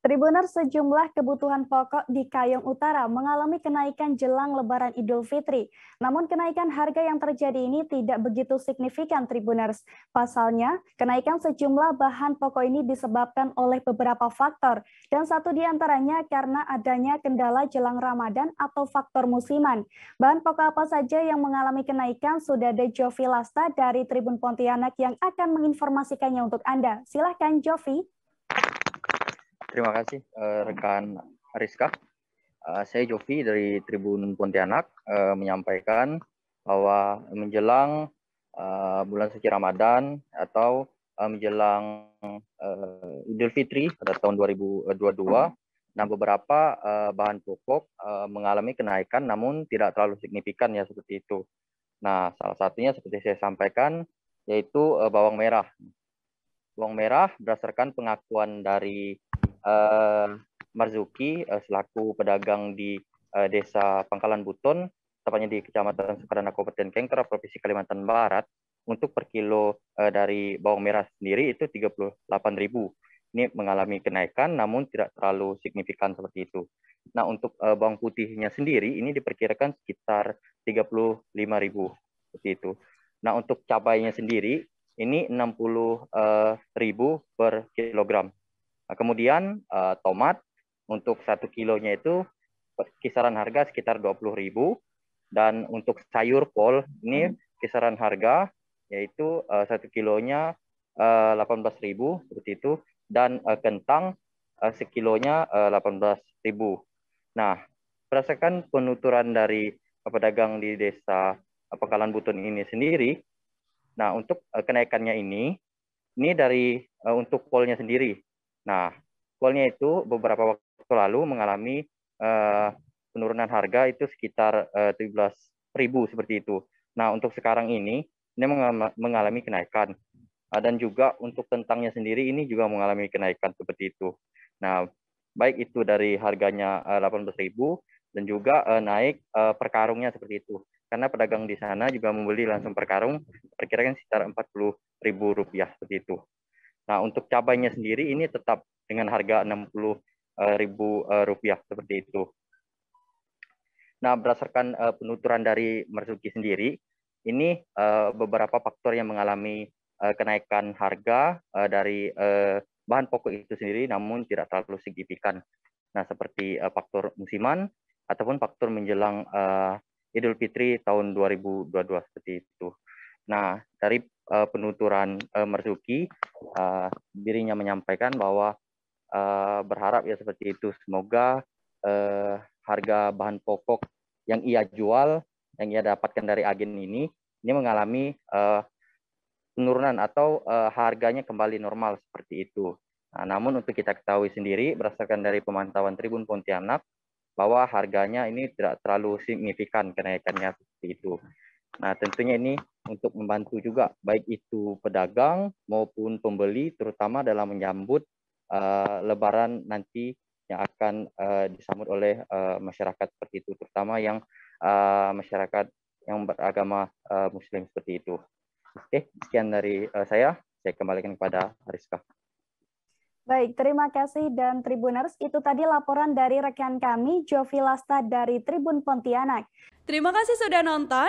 Tribuner sejumlah kebutuhan pokok di Kayong Utara mengalami kenaikan jelang Lebaran Idul Fitri. Namun kenaikan harga yang terjadi ini tidak begitu signifikan Tribuners. Pasalnya, kenaikan sejumlah bahan pokok ini disebabkan oleh beberapa faktor dan satu di antaranya karena adanya kendala jelang Ramadan atau faktor musiman. Bahan pokok apa saja yang mengalami kenaikan sudah ada Jovi Lasta dari Tribun Pontianak yang akan menginformasikannya untuk Anda. Silahkan Jovi. Terima kasih uh, rekan Ariska. Uh, eh, saya Jovi dari Tribun Pontianak uh, menyampaikan bahwa menjelang uh, bulan suci Ramadan atau uh, menjelang uh, Idul Fitri pada tahun 2022 nah beberapa uh, bahan pokok uh, mengalami kenaikan namun tidak terlalu signifikan ya seperti itu. Nah, salah satunya seperti saya sampaikan yaitu uh, bawang merah. Bawang merah berdasarkan pengakuan dari uh, Marzuki uh, selaku pedagang di uh, desa Pangkalan Buton, tepatnya di Kecamatan Sukarana Kabupaten Kengkera, Provinsi Kalimantan Barat, untuk per kilo uh, dari bawang merah sendiri itu 38.000. Ini mengalami kenaikan namun tidak terlalu signifikan seperti itu. Nah, untuk uh, bawang putihnya sendiri ini diperkirakan sekitar 35.000 seperti itu. Nah, untuk cabainya sendiri ini 60.000 per kilogram Nah, kemudian uh, tomat untuk satu kilonya itu kisaran harga sekitar dua puluh ribu dan untuk sayur kol ini hmm. kisaran harga yaitu uh, satu kilonya uh, eh, 18.000 seperti itu dan uh, kentang uh, sekilonya uh, ribu. Nah, berdasarkan penuturan dari pedagang di desa Pekalan Butun ini sendiri, nah untuk uh, kenaikannya ini ini dari uh, untuk kolnya sendiri Nah, kolnya itu beberapa waktu lalu mengalami uh, penurunan harga itu sekitar eh, uh, 17.000 seperti itu. Nah, untuk sekarang ini ini mengalami kenaikan. Ah, dan juga untuk tentangnya sendiri ini juga mengalami kenaikan seperti itu. Nah, baik itu dari harganya uh, eh, 18.000 dan juga uh, naik uh, per karungnya seperti itu. Karena pedagang di sana juga membeli langsung per karung, perkirakan sekitar 40.000 rupiah seperti itu. Nah, untuk cabainya sendiri ini tetap dengan harga Rp60.000 eh, rupiah seperti itu. Nah, berdasarkan uh, penuturan dari Marzuki sendiri, ini uh, beberapa faktor yang mengalami uh, kenaikan harga uh, dari uh, bahan pokok itu sendiri namun tidak terlalu signifikan. Nah, seperti uh, faktor musiman ataupun faktor menjelang uh, Idul Fitri tahun 2022 seperti itu. Nah, dari uh, penuturan uh, eh, Marzuki, uh, eh, dirinya menyampaikan bahwa uh, berharap ya seperti itu. Semoga uh, harga bahan pokok yang ia jual, yang ia dapatkan dari agen ini, ini mengalami uh, penurunan atau uh, harganya kembali normal seperti itu. Nah, namun untuk kita ketahui sendiri berdasarkan dari pemantauan Tribun Pontianak bahwa harganya ini tidak terlalu signifikan kenaikannya seperti itu. Nah, tentunya ini untuk membantu juga baik itu pedagang maupun pembeli terutama dalam menyambut uh, lebaran nanti yang akan uh, disambut oleh uh, masyarakat seperti itu terutama yang uh, masyarakat yang beragama uh, muslim seperti itu. Oke, sekian dari uh, saya. Saya kembalikan kepada Ariska. Baik, terima kasih dan Tribuners. Itu tadi laporan dari rekan kami Jovi Lasta dari Tribun Pontianak. Terima kasih sudah nonton.